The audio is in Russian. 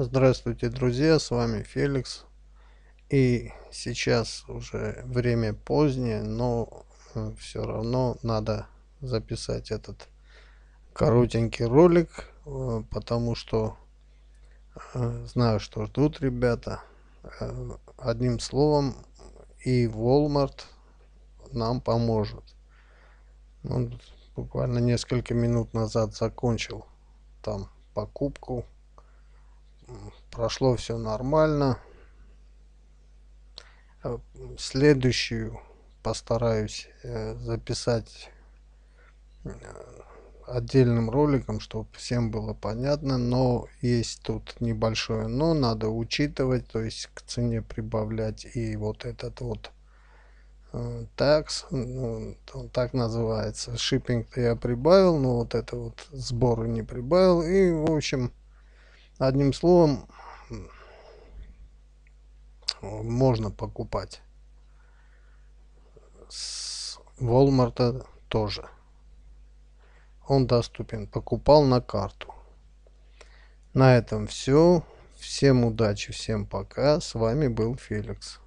Здравствуйте, друзья, с вами Феликс. И сейчас уже время позднее, но э, все равно надо записать этот коротенький ролик, э, потому что э, знаю, что ждут ребята. Одним словом, и Walmart нам поможет. Он буквально несколько минут назад закончил там покупку прошло все нормально. Э, следующую постараюсь э, записать э, отдельным роликом, чтобы всем было понятно, но есть тут небольшое но, надо учитывать, то есть к цене прибавлять и вот этот вот такс, ну, он так называется, шиппинг-то я прибавил, но вот это вот сборы не прибавил и в общем одним словом можно покупать. С Walmart тоже. Он доступен. Покупал на карту. На этом все. Всем удачи, всем пока. С вами был Феликс.